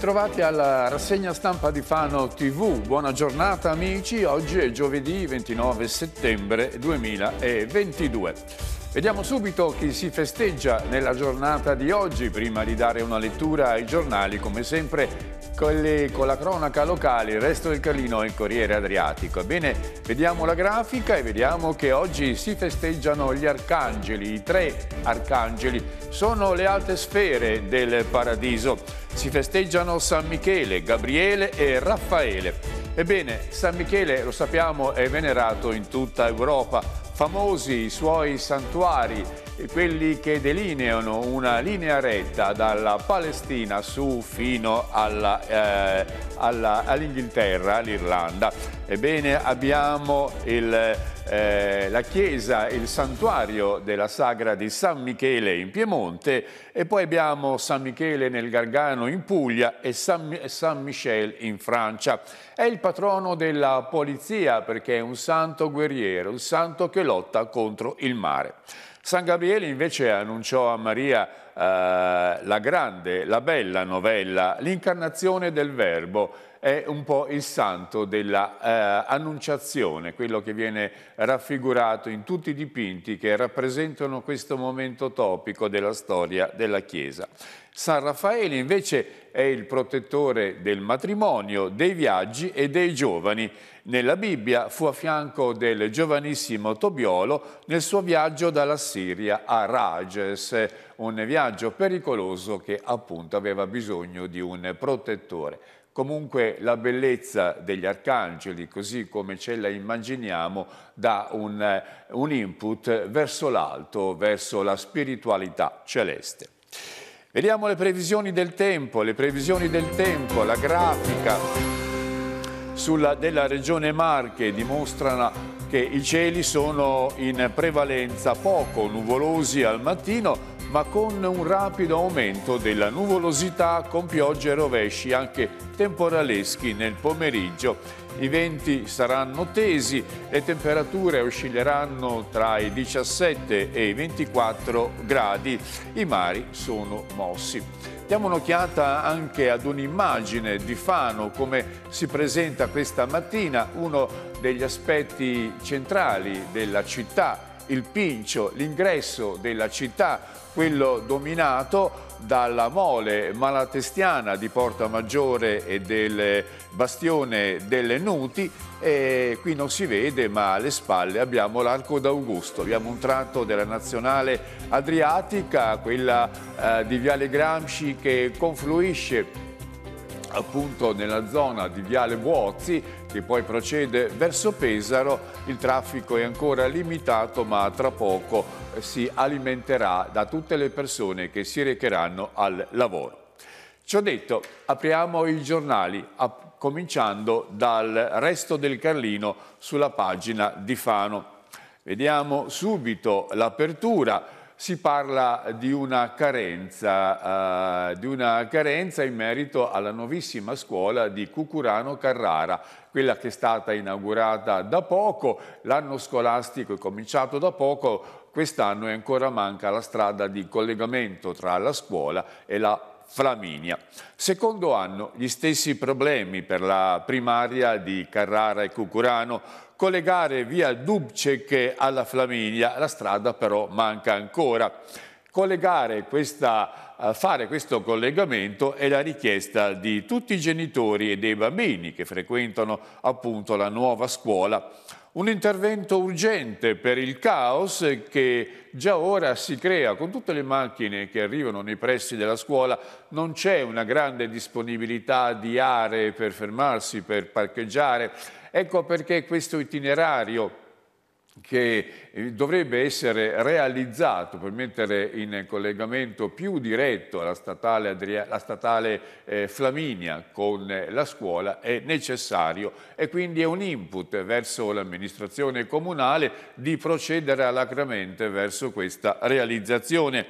bentrovati alla rassegna stampa di Fano TV. Buona giornata amici, oggi è giovedì 29 settembre 2022. Vediamo subito chi si festeggia nella giornata di oggi, prima di dare una lettura ai giornali, come sempre quelli con la cronaca locale, il resto del Carlino e il Corriere Adriatico. Ebbene, vediamo la grafica e vediamo che oggi si festeggiano gli arcangeli, i tre arcangeli, sono le alte sfere del paradiso. Si festeggiano San Michele, Gabriele e Raffaele. Ebbene, San Michele, lo sappiamo, è venerato in tutta Europa Famosi i suoi santuari, quelli che delineano una linea retta dalla Palestina su fino eh, all'Inghilterra, eh, all all'Irlanda. Ebbene abbiamo il eh, la chiesa, il santuario della sagra di San Michele in Piemonte e poi abbiamo San Michele nel Gargano in Puglia e San, San Michel in Francia. È il patrono della polizia perché è un santo guerriero, un santo che lotta contro il mare. San Gabriele invece annunciò a Maria eh, la grande, la bella novella, l'incarnazione del Verbo, è un po' il santo dell'annunciazione, eh, quello che viene raffigurato in tutti i dipinti che rappresentano questo momento topico della storia della Chiesa. San Raffaele invece è il protettore del matrimonio, dei viaggi e dei giovani. Nella Bibbia fu a fianco del giovanissimo Tobiolo nel suo viaggio dalla Siria a Rages, un viaggio pericoloso che appunto aveva bisogno di un protettore. Comunque la bellezza degli arcangeli, così come ce la immaginiamo, dà un, eh, un input verso l'alto, verso la spiritualità celeste. Vediamo le previsioni del tempo, le previsioni del tempo, la grafica sulla, della regione Marche dimostrano che i cieli sono in prevalenza poco nuvolosi al mattino, ma con un rapido aumento della nuvolosità con piogge e rovesci anche temporaleschi nel pomeriggio. I venti saranno tesi, le temperature oscilleranno tra i 17 e i 24 gradi, i mari sono mossi. Diamo un'occhiata anche ad un'immagine di Fano, come si presenta questa mattina, uno degli aspetti centrali della città il Pincio, l'ingresso della città, quello dominato dalla mole malatestiana di Porta Maggiore e del bastione delle Nuti e qui non si vede ma alle spalle abbiamo l'Arco d'Augusto, abbiamo un tratto della nazionale adriatica, quella eh, di Viale Gramsci che confluisce appunto nella zona di Viale Buozzi che poi procede verso Pesaro, il traffico è ancora limitato ma tra poco eh, si alimenterà da tutte le persone che si recheranno al lavoro. Ciò detto, apriamo i giornali, cominciando dal resto del Carlino sulla pagina di Fano. Vediamo subito l'apertura si parla di una carenza, eh, di una carenza in merito alla nuovissima scuola di Cucurano Carrara, quella che è stata inaugurata da poco, l'anno scolastico è cominciato da poco, quest'anno ancora manca la strada di collegamento tra la scuola e la Flaminia. Secondo anno gli stessi problemi per la primaria di Carrara e Cucurano, collegare via Dubcec alla Flaminia, la strada però manca ancora collegare questa, eh, fare questo collegamento è la richiesta di tutti i genitori e dei bambini che frequentano appunto la nuova scuola. Un intervento urgente per il caos che già ora si crea con tutte le macchine che arrivano nei pressi della scuola. Non c'è una grande disponibilità di aree per fermarsi, per parcheggiare. Ecco perché questo itinerario che eh, dovrebbe essere realizzato per mettere in collegamento più diretto la statale, Adria, la statale eh, Flaminia con eh, la scuola è necessario e quindi è un input verso l'amministrazione comunale di procedere alacramente verso questa realizzazione.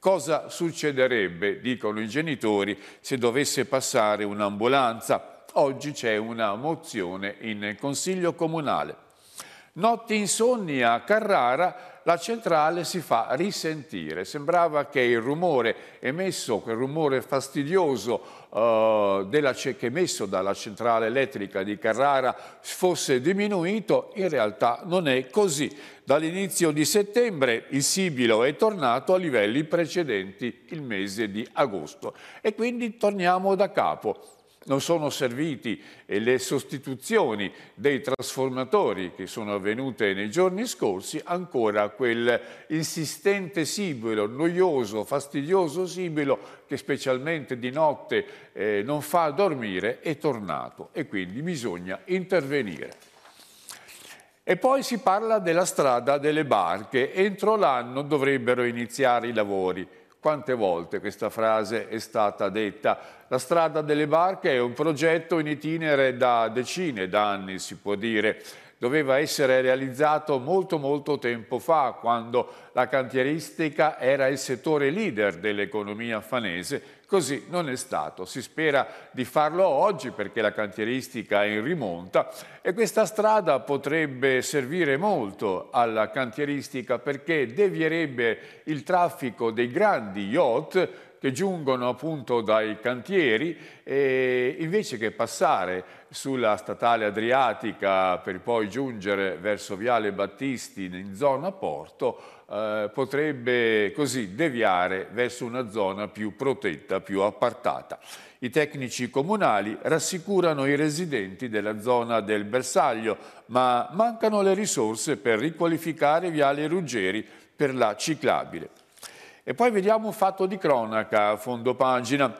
Cosa succederebbe, dicono i genitori, se dovesse passare un'ambulanza? Oggi c'è una mozione in Consiglio Comunale. Notti insonni a Carrara, la centrale si fa risentire. Sembrava che il rumore emesso, quel rumore fastidioso eh, della, che emesso dalla centrale elettrica di Carrara fosse diminuito, in realtà non è così. Dall'inizio di settembre il Sibilo è tornato a livelli precedenti il mese di agosto. E quindi torniamo da capo non sono serviti eh, le sostituzioni dei trasformatori che sono avvenute nei giorni scorsi, ancora quel insistente sibilo, noioso, fastidioso sibilo che specialmente di notte eh, non fa dormire è tornato e quindi bisogna intervenire. E poi si parla della strada delle barche, entro l'anno dovrebbero iniziare i lavori. Quante volte questa frase è stata detta? La strada delle barche è un progetto in itinere da decine d'anni, si può dire. Doveva essere realizzato molto molto tempo fa, quando la cantieristica era il settore leader dell'economia fanese Così non è stato. Si spera di farlo oggi perché la cantieristica è in rimonta e questa strada potrebbe servire molto alla cantieristica perché devierebbe il traffico dei grandi yacht che giungono appunto dai cantieri e invece che passare sulla statale adriatica per poi giungere verso Viale Battisti in zona porto eh, potrebbe così deviare verso una zona più protetta, più appartata. I tecnici comunali rassicurano i residenti della zona del bersaglio, ma mancano le risorse per riqualificare Viale Ruggeri per la ciclabile. E poi vediamo un fatto di cronaca a fondo pagina.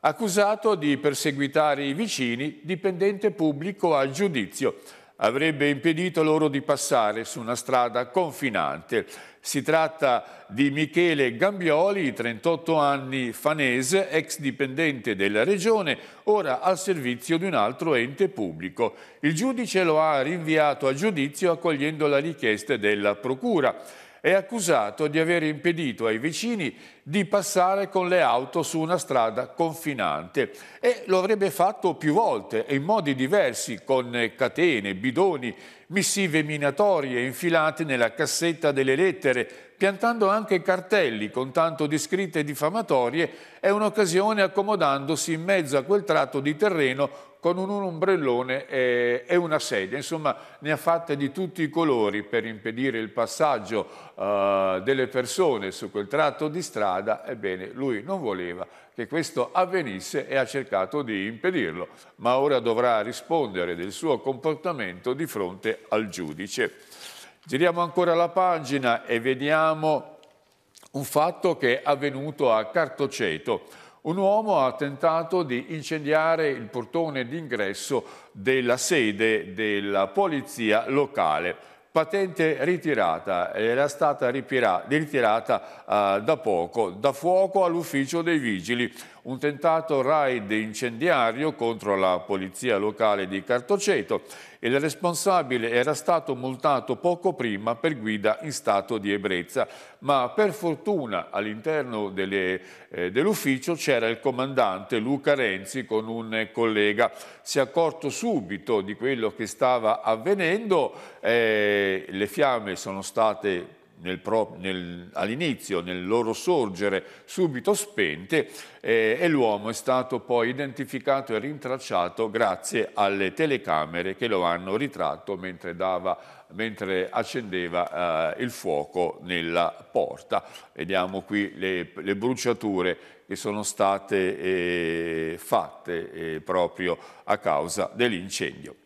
Accusato di perseguitare i vicini, dipendente pubblico a giudizio. Avrebbe impedito loro di passare su una strada confinante. Si tratta di Michele Gambioli, 38 anni, fanese, ex dipendente della Regione, ora al servizio di un altro ente pubblico. Il giudice lo ha rinviato a giudizio accogliendo la richiesta della Procura è accusato di aver impedito ai vicini di passare con le auto su una strada confinante e lo avrebbe fatto più volte in modi diversi con catene, bidoni, missive minatorie infilate nella cassetta delle lettere, piantando anche cartelli con tanto di scritte diffamatorie, e un'occasione accomodandosi in mezzo a quel tratto di terreno con un ombrellone e, e, una sedia, insomma ne ha fatte di tutti i colori per impedire il passaggio eh, delle persone su quel tratto di strada, ebbene lui non voleva che questo avvenisse e ha cercato di impedirlo, ma ora dovrà rispondere del suo comportamento di fronte al giudice. Giriamo ancora la pagina e vediamo un fatto che è avvenuto a Cartoceto. Un uomo ha tentato di incendiare il portone d'ingresso della sede della polizia locale. Patente ritirata, era stata ritirata uh, da poco, da fuoco all'ufficio dei vigili. Un tentato raid incendiario contro la polizia locale di Cartoceto e il responsabile era stato multato poco prima per guida in stato di ebbrezza. Ma per fortuna all'interno eh, dell'ufficio c'era il comandante Luca Renzi con un collega. Si è accorto subito di quello che stava avvenendo, eh, le fiamme sono state nel pro, nel, all'inizio, nel loro sorgere, subito spente eh, e l'uomo è stato poi identificato e rintracciato grazie alle telecamere che lo hanno ritratto mentre, dava, mentre accendeva eh, il fuoco nella porta. Vediamo qui le, le bruciature che sono state eh, fatte eh, proprio a causa dell'incendio.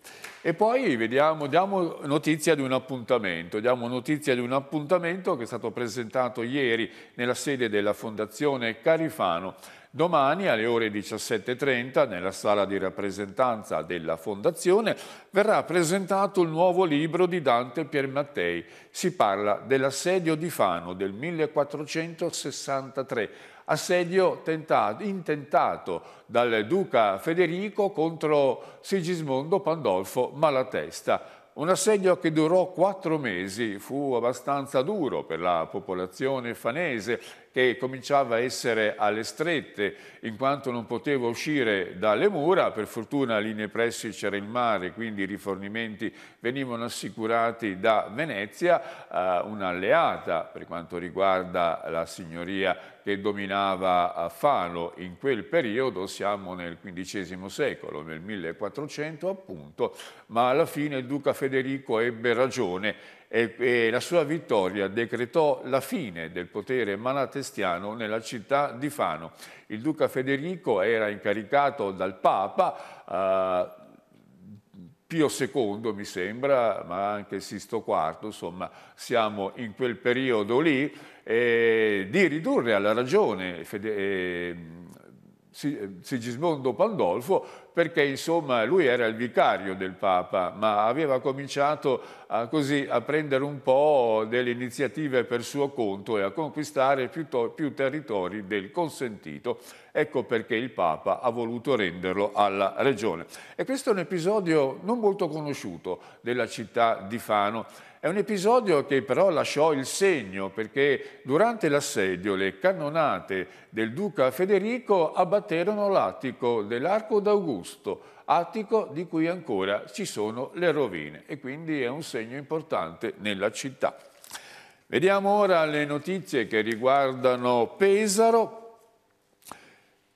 E poi vediamo, diamo notizia di un appuntamento, diamo notizia di un appuntamento che è stato presentato ieri nella sede della Fondazione Carifano. Domani alle ore 17.30 nella sala di rappresentanza della Fondazione verrà presentato il nuovo libro di Dante Piermattei. Si parla dell'assedio di Fano del 1463 assedio tentato, intentato dal duca Federico contro Sigismondo Pandolfo Malatesta. Un assedio che durò quattro mesi, fu abbastanza duro per la popolazione fanese che cominciava a essere alle strette in quanto non poteva uscire dalle mura, per fortuna lì nei pressi c'era il mare, quindi i rifornimenti venivano assicurati da Venezia, eh, un'alleata per quanto riguarda la signoria che dominava eh, Fano in quel periodo, siamo nel XV secolo, nel 1400 appunto, ma alla fine il duca Federico ebbe ragione e, e la sua vittoria decretò la fine del potere malatestiano nella città di Fano. Il duca Federico era incaricato dal Papa, eh, Pio II mi sembra, ma anche Sisto IV, insomma siamo in quel periodo lì, eh, di ridurre alla ragione Fede, eh, Sigismondo eh, Pandolfo perché insomma lui era il vicario del Papa ma aveva cominciato a, così a prendere un po' delle iniziative per suo conto e a conquistare più, più territori del consentito. Ecco perché il Papa ha voluto renderlo alla regione. E questo è un episodio non molto conosciuto della città di Fano è un episodio che però lasciò il segno perché durante l'assedio le cannonate del duca Federico abbatterono l'attico dell'Arco d'Augusto, attico di cui ancora ci sono le rovine e quindi è un segno importante nella città. Vediamo ora le notizie che riguardano Pesaro.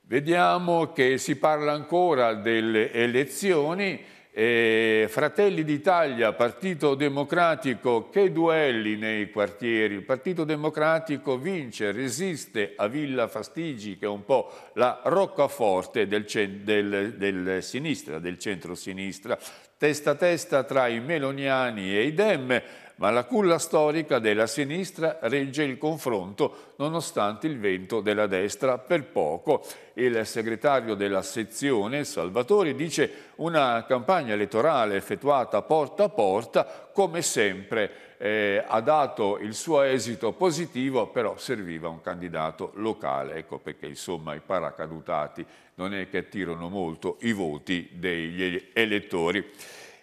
Vediamo che si parla ancora delle elezioni eh, Fratelli d'Italia, Partito Democratico, che duelli nei quartieri. Il Partito Democratico vince, resiste a Villa Fastigi, che è un po' la roccaforte del, del, del sinistra, del centro-sinistra, testa a testa tra i meloniani e i Dem, ma la culla storica della sinistra regge il confronto nonostante il vento della destra per poco. Il segretario della sezione, Salvatori, dice una campagna elettorale effettuata porta a porta, come sempre eh, ha dato il suo esito positivo, però serviva un candidato locale, ecco perché insomma i paracadutati non è che attirano molto i voti degli elettori.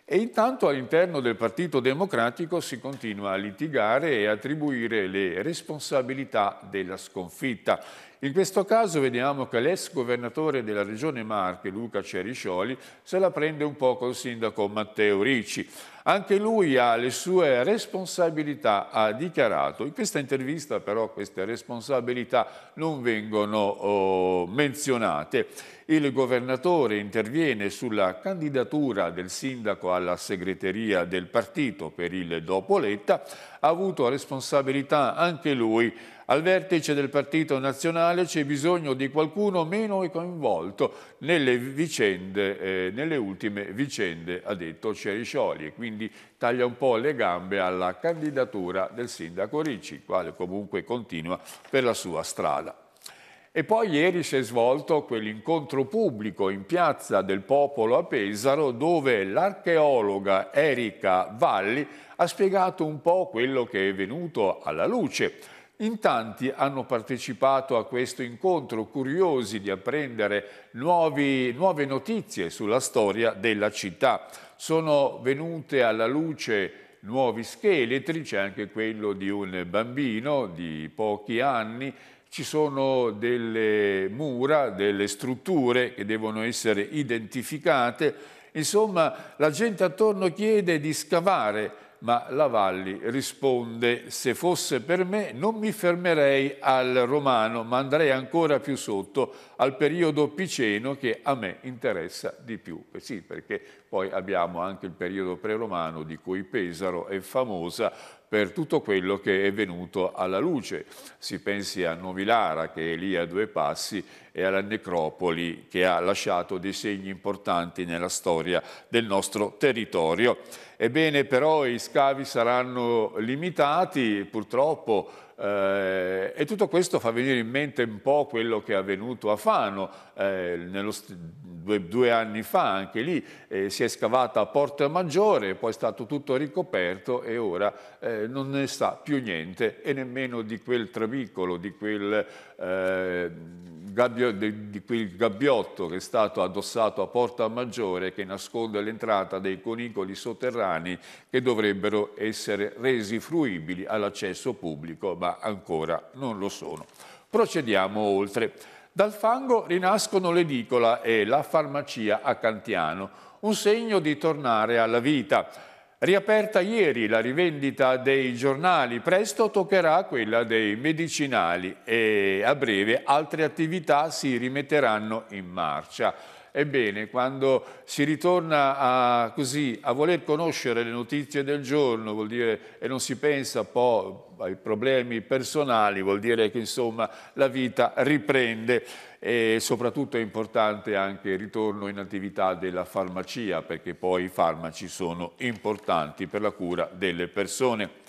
E intanto all'interno del Partito Democratico si continua a litigare e attribuire le responsabilità della sconfitta. In questo caso vediamo che l'ex governatore della regione Marche, Luca Ceriscioli, se la prende un po' col sindaco Matteo Ricci. Anche lui ha le sue responsabilità, ha dichiarato. In questa intervista però queste responsabilità non vengono oh, menzionate. Il governatore interviene sulla candidatura del sindaco alla segreteria del partito per il dopo Letta, ha avuto responsabilità anche lui al vertice del partito nazionale c'è bisogno di qualcuno meno coinvolto nelle, vicende, eh, nelle ultime vicende, ha detto Ceriscioli, e quindi taglia un po' le gambe alla candidatura del sindaco Ricci, il quale comunque continua per la sua strada. E poi ieri si è svolto quell'incontro pubblico in Piazza del Popolo a Pesaro dove l'archeologa Erika Valli ha spiegato un po' quello che è venuto alla luce in tanti hanno partecipato a questo incontro curiosi di apprendere nuovi, nuove notizie sulla storia della città. Sono venute alla luce nuovi scheletri, c'è anche quello di un bambino di pochi anni, ci sono delle mura, delle strutture che devono essere identificate. Insomma, la gente attorno chiede di scavare ma Lavalli risponde se fosse per me non mi fermerei al romano ma andrei ancora più sotto al periodo piceno che a me interessa di più. Eh sì, perché poi abbiamo anche il periodo preromano di cui Pesaro è famosa per tutto quello che è venuto alla luce. Si pensi a Novilara che è lì a due passi e alla necropoli che ha lasciato dei segni importanti nella storia del nostro territorio. Ebbene però i scavi saranno limitati, purtroppo eh, e tutto questo fa venire in mente un po' quello che è avvenuto a Fano, eh, nello, due, due, anni fa anche lì eh, si è scavata a Porta Maggiore, poi è stato tutto ricoperto e ora eh, non ne sa più niente e nemmeno di quel trabicolo, di quel eh, gabbio, di, di quel gabbiotto che è stato addossato a Porta Maggiore che nasconde l'entrata dei conicoli sotterranei che dovrebbero essere resi fruibili all'accesso pubblico, ma ancora non lo sono. Procediamo oltre. Dal fango rinascono l'edicola e la farmacia a Cantiano, un segno di tornare alla vita. Riaperta ieri la rivendita dei giornali, presto toccherà quella dei medicinali e a breve altre attività si rimetteranno in marcia. Ebbene, quando si ritorna a, così, a voler conoscere le notizie del giorno, vuol dire, e non si pensa poi ai problemi personali, vuol dire che insomma la vita riprende e soprattutto è importante anche il ritorno in attività della farmacia perché poi i farmaci sono importanti per la cura delle persone.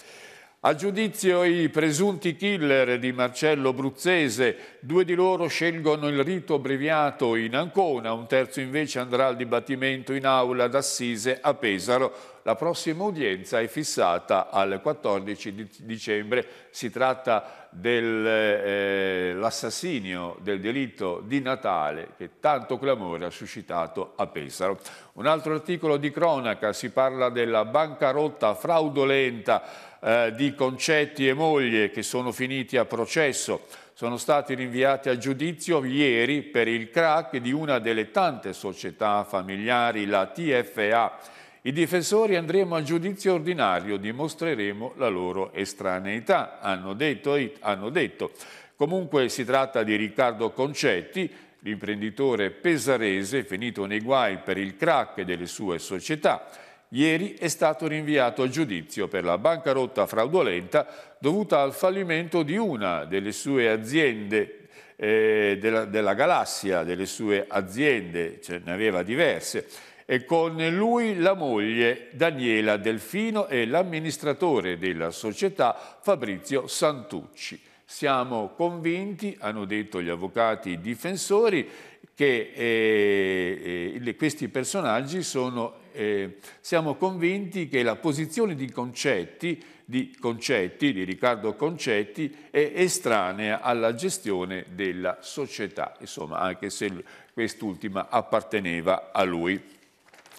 A giudizio i presunti killer di Marcello Bruzzese, due di loro scelgono il rito abbreviato in Ancona, un terzo invece andrà al dibattimento in aula d'assise a Pesaro. La prossima udienza è fissata al 14 dicembre. Si tratta dell'assassinio eh, del delitto di Natale che tanto clamore ha suscitato a Pesaro. Un altro articolo di cronaca si parla della bancarotta fraudolenta eh, di concetti e moglie che sono finiti a processo, sono stati rinviati a giudizio ieri per il crack di una delle tante società familiari, la TFA. I difensori andremo a giudizio ordinario, dimostreremo la loro estraneità, hanno detto. Hanno detto. Comunque si tratta di Riccardo Concetti, l'imprenditore pesarese finito nei guai per il crack delle sue società ieri è stato rinviato a giudizio per la bancarotta fraudolenta dovuta al fallimento di una delle sue aziende eh, della, della, galassia, delle sue aziende, ce ne aveva diverse, e con lui la moglie Daniela Delfino e l'amministratore della società Fabrizio Santucci. Siamo convinti, hanno detto gli avvocati difensori, che eh, eh, questi personaggi sono, eh, siamo convinti che la posizione di Concetti, di Concetti, di Riccardo Concetti, è estranea alla gestione della società, insomma, anche se quest'ultima apparteneva a lui.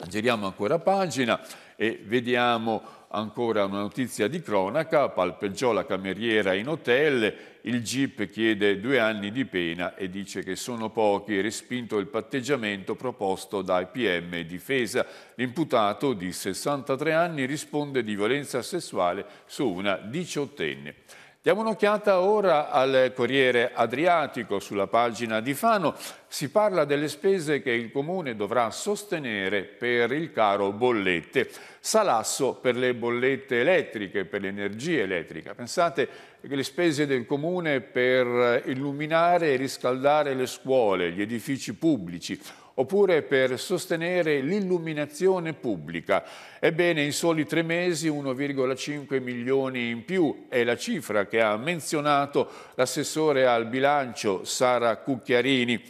Giriamo ancora pagina e vediamo Ancora una notizia di cronaca, palpeggiò la cameriera in hotel, il GIP chiede due anni di pena e dice che sono pochi, respinto il patteggiamento proposto dai PM Difesa. L'imputato di 63 anni risponde di violenza sessuale su una diciottenne. Diamo un'occhiata ora al Corriere Adriatico, sulla pagina di Fano. Si parla delle spese che il Comune dovrà sostenere per il caro bollette. Salasso per le bollette elettriche, per l'energia elettrica. Pensate che le spese del Comune per illuminare e riscaldare le scuole, gli edifici pubblici oppure per sostenere l'illuminazione pubblica. Ebbene, in soli tre mesi 1,5 milioni in più è la cifra che ha menzionato l'assessore al bilancio Sara Cucchiarini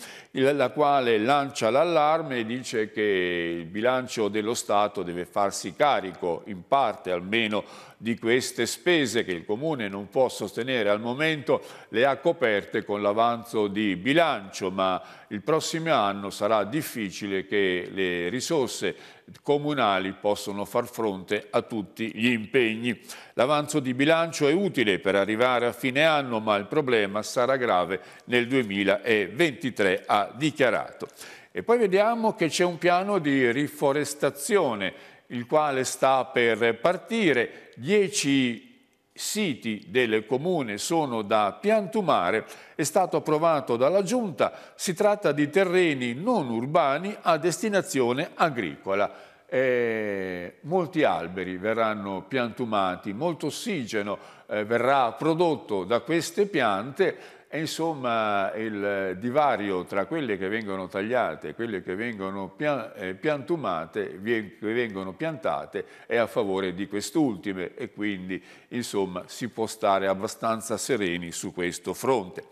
la quale lancia l'allarme e dice che il bilancio dello Stato deve farsi carico, in parte almeno, di queste spese che il Comune non può sostenere al momento, le ha coperte con l'avanzo di bilancio, ma il prossimo anno sarà difficile che le risorse comunali possano far fronte a tutti gli impegni. L'avanzo di bilancio è utile per arrivare a fine anno, ma il problema sarà grave nel 2023 a dichiarato. E poi vediamo che c'è un piano di riforestazione, il quale sta per partire. Dieci siti del comune sono da piantumare, è stato approvato dalla Giunta, si tratta di terreni non urbani a destinazione agricola. Eh, molti alberi verranno piantumati, molto ossigeno eh, verrà prodotto da queste piante e insomma il eh, divario tra quelle che vengono tagliate e quelle che vengono pian, eh, piantumate, che vengono piantate, è a favore di quest'ultime e quindi insomma si può stare abbastanza sereni su questo fronte.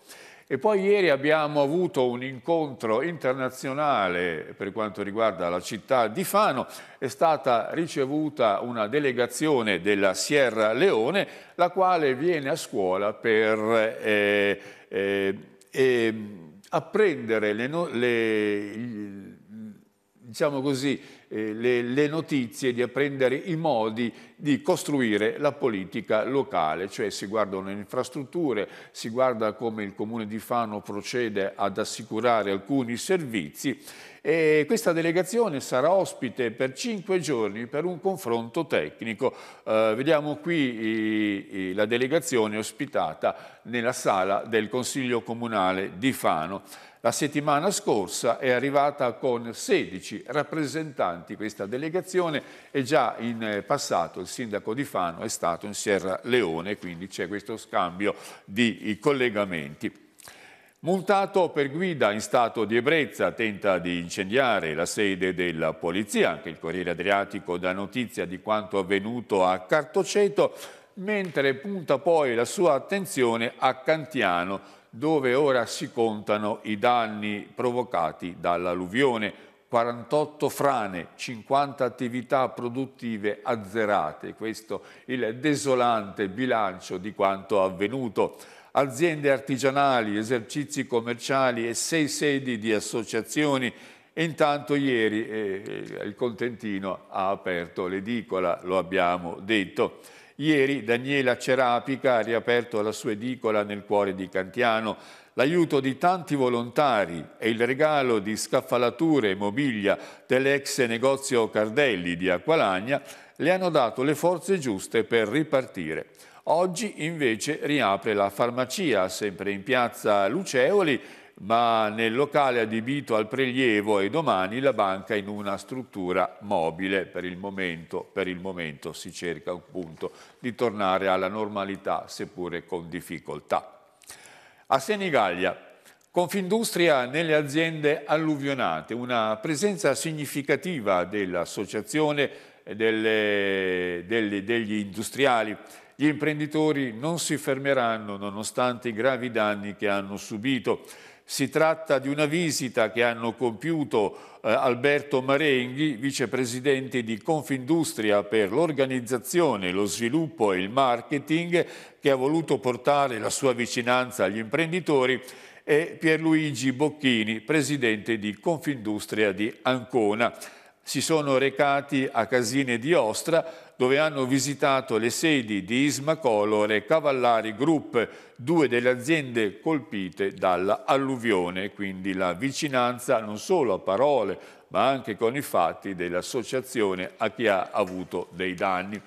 E poi ieri abbiamo avuto un incontro internazionale per quanto riguarda la città di Fano, è stata ricevuta una delegazione della Sierra Leone, la quale viene a scuola per... Eh, eh, e mm, apprendere le, le, diciamo così, eh, le, le notizie, di apprendere i modi di costruire la politica locale, cioè si guardano le infrastrutture, si guarda come il comune di Fano procede ad assicurare alcuni servizi e questa delegazione sarà ospite per cinque giorni per un confronto tecnico. Eh, vediamo qui i, la delegazione ospitata nella sala del Consiglio Comunale di Fano. La settimana scorsa è arrivata con 16 rappresentanti questa delegazione e già in passato il sindaco di Fano è stato in Sierra Leone, quindi c'è questo scambio di collegamenti. Multato per guida in stato di ebbrezza, tenta di incendiare la sede della polizia. Anche il Corriere Adriatico dà notizia di quanto avvenuto a Cartoceto, mentre punta poi la sua attenzione a Cantiano, dove ora si contano i danni provocati dall'alluvione. 48 frane, 50 attività produttive azzerate. Questo il desolante bilancio di quanto avvenuto aziende artigianali, esercizi commerciali e sei sedi di associazioni. E intanto ieri eh, eh, il contentino ha aperto l'edicola, lo abbiamo detto. Ieri Daniela Cerapica ha riaperto la sua edicola nel cuore di Cantiano. L'aiuto di tanti volontari e il regalo di scaffalature e mobilia dell'ex negozio Cardelli di Acqualagna le hanno dato le forze giuste per ripartire. Oggi invece riapre la farmacia, sempre in piazza Luceoli, ma nel locale adibito al prelievo e domani la banca in una struttura mobile. Per il momento, per il momento si cerca appunto di tornare alla normalità, seppure con difficoltà. A Senigallia, Confindustria nelle aziende alluvionate, una presenza significativa dell'Associazione degli industriali gli imprenditori non si fermeranno nonostante i gravi danni che hanno subito. Si tratta di una visita che hanno compiuto eh, Alberto Marenghi, vicepresidente di Confindustria per l'organizzazione, lo sviluppo e il marketing, che ha voluto portare la sua vicinanza agli imprenditori, e Pierluigi Bocchini, presidente di Confindustria di Ancona si sono recati a Casine di Ostra dove hanno visitato le sedi di Ismacolor e Cavallari Group, due delle aziende colpite dall'alluvione, quindi la vicinanza non solo a parole ma anche con i fatti dell'associazione a chi ha avuto dei danni.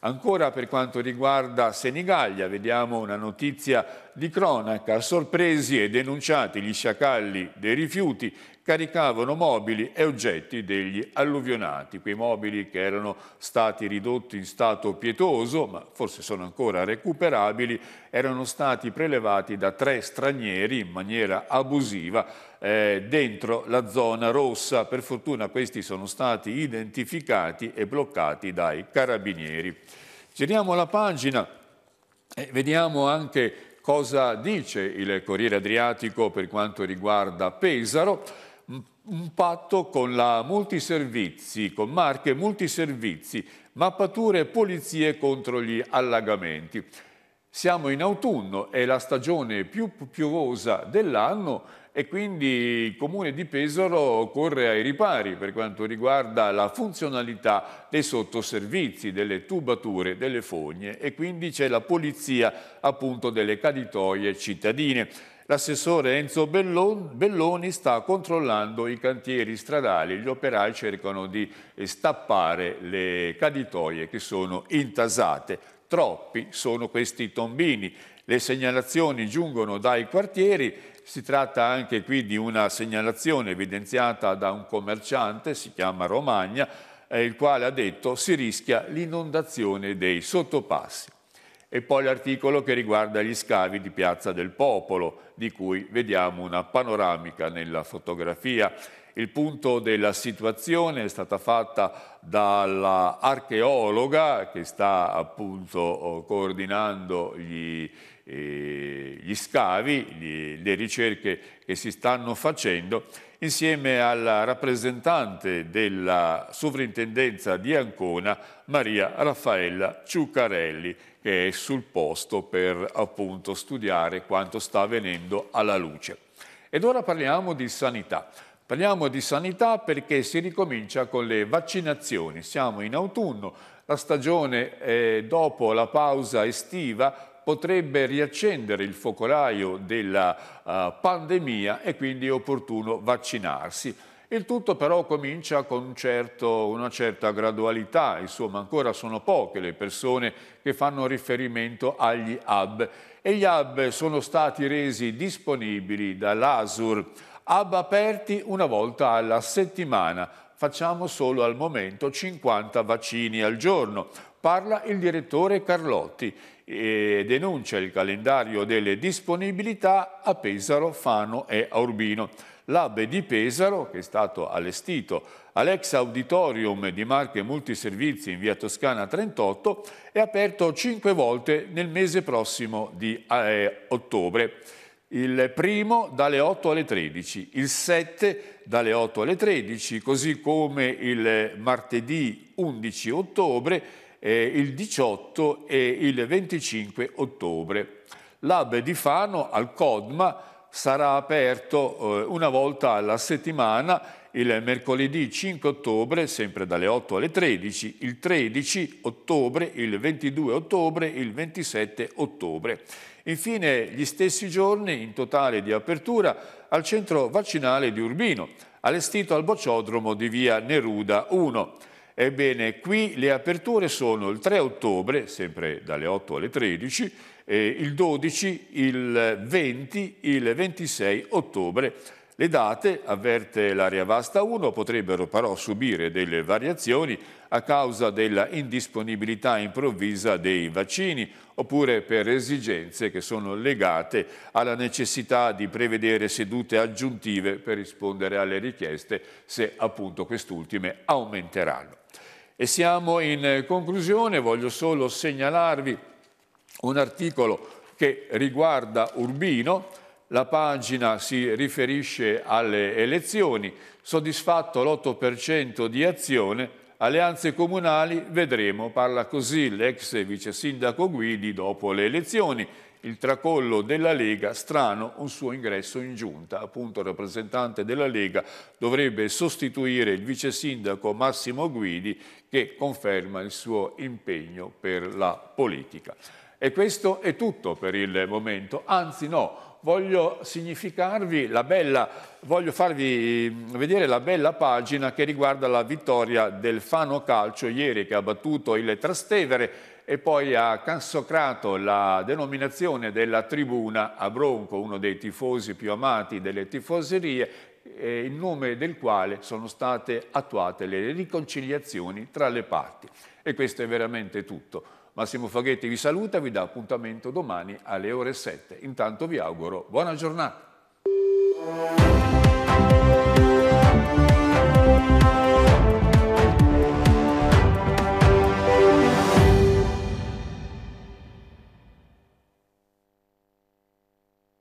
Ancora per quanto riguarda Senigallia, vediamo una notizia di cronaca. Sorpresi e denunciati gli sciacalli dei rifiuti, caricavano mobili e oggetti degli alluvionati, quei mobili che erano stati ridotti in stato pietoso, ma forse sono ancora recuperabili, erano stati prelevati da tre stranieri in maniera abusiva eh, dentro la zona rossa. Per fortuna questi sono stati identificati e bloccati dai carabinieri. Giriamo la pagina e vediamo anche cosa dice il Corriere Adriatico per quanto riguarda Pesaro un patto con la multiservizi, con marche multiservizi, mappature e polizie contro gli allagamenti. Siamo in autunno, è la stagione più piovosa dell'anno e quindi il Comune di Pesaro corre ai ripari per quanto riguarda la funzionalità dei sottoservizi, delle tubature, delle fogne e quindi c'è la polizia appunto delle caditoie cittadine. L'assessore Enzo Belloni sta controllando i cantieri stradali, gli operai cercano di stappare le caditoie che sono intasate. Troppi sono questi tombini. Le segnalazioni giungono dai quartieri, si tratta anche qui di una segnalazione evidenziata da un commerciante, si chiama Romagna, eh, il quale ha detto si rischia l'inondazione dei sottopassi e poi l'articolo che riguarda gli scavi di Piazza del Popolo, di cui vediamo una panoramica nella fotografia. Il punto della situazione è stata fatta dall'archeologa che sta appunto oh, coordinando gli, eh, gli scavi, gli, le ricerche che si stanno facendo, insieme al rappresentante della sovrintendenza di Ancona, Maria Raffaella Ciuccarelli, eh, sul posto per appunto studiare quanto sta avvenendo alla luce. Ed ora parliamo di sanità. Parliamo di sanità perché si ricomincia con le vaccinazioni. Siamo in autunno, la stagione eh, dopo la pausa estiva potrebbe riaccendere il focolaio della uh, pandemia e quindi è opportuno vaccinarsi. Il tutto però comincia con un certo, una certa gradualità, insomma ancora sono poche le persone che fanno riferimento agli hub e gli hub sono stati resi disponibili dall'ASUR, hub aperti una volta alla settimana, facciamo solo al momento 50 vaccini al giorno. Parla il direttore Carlotti e denuncia il calendario delle disponibilità a Pesaro, Fano e Aurbino l'hub di Pesaro, che è stato allestito all'ex auditorium di Marche Multiservizi in via Toscana 38, è aperto cinque volte nel mese prossimo di eh, ottobre. Il primo dalle 8 alle 13, il 7 dalle 8 alle 13, così come il martedì 11 ottobre, eh, il 18 e il 25 ottobre. L'hub di Fano al CODMA sarà aperto eh, una volta alla settimana il mercoledì 5 ottobre, sempre dalle 8 alle 13, il 13 ottobre, il 22 ottobre, il 27 ottobre. Infine, gli stessi giorni, in totale di apertura, al centro vaccinale di Urbino, allestito al bocciodromo di via Neruda 1. Ebbene, qui le aperture sono il 3 ottobre, sempre dalle 8 alle 13, eh, il 12, il 20, il 26 ottobre. Le date, avverte l'area vasta 1, potrebbero però subire delle variazioni a causa della indisponibilità improvvisa dei vaccini oppure per esigenze che sono legate alla necessità di prevedere sedute aggiuntive per rispondere alle richieste se appunto quest'ultime aumenteranno. E siamo in conclusione, voglio solo segnalarvi un articolo che riguarda Urbino, la pagina si riferisce alle elezioni, soddisfatto l'8% di azione, alleanze comunali, vedremo, parla così l'ex vice sindaco Guidi dopo le elezioni, il tracollo della Lega, strano un suo ingresso in giunta, appunto il rappresentante della Lega dovrebbe sostituire il vice sindaco Massimo Guidi che conferma il suo impegno per la politica. E questo è tutto per il momento, anzi no, voglio significarvi la bella, voglio farvi mm, vedere la bella pagina che riguarda la vittoria del Fano Calcio ieri che ha battuto il Trastevere e poi ha consacrato la denominazione della tribuna a Bronco, uno dei tifosi più amati delle tifoserie, eh, in nome del quale sono state attuate le riconciliazioni tra le parti. E questo è veramente tutto. Massimo Faghetti vi saluta e vi dà appuntamento domani alle ore 7. Intanto vi auguro buona giornata.